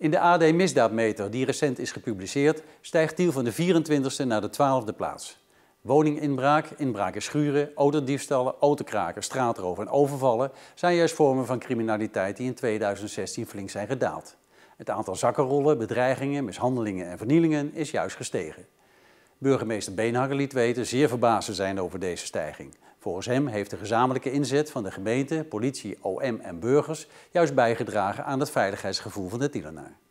In de AD Misdaadmeter, die recent is gepubliceerd, stijgt Tiel van de 24e naar de 12e plaats. Woninginbraak, inbraak in schuren, autodiefstallen, autokraken, straatroven en overvallen zijn juist vormen van criminaliteit die in 2016 flink zijn gedaald. Het aantal zakkenrollen, bedreigingen, mishandelingen en vernielingen is juist gestegen. Burgemeester Beenhakker liet weten zeer verbaasd te zijn over deze stijging. Volgens hem heeft de gezamenlijke inzet van de gemeente, politie, OM en burgers juist bijgedragen aan het veiligheidsgevoel van de Tielenaar.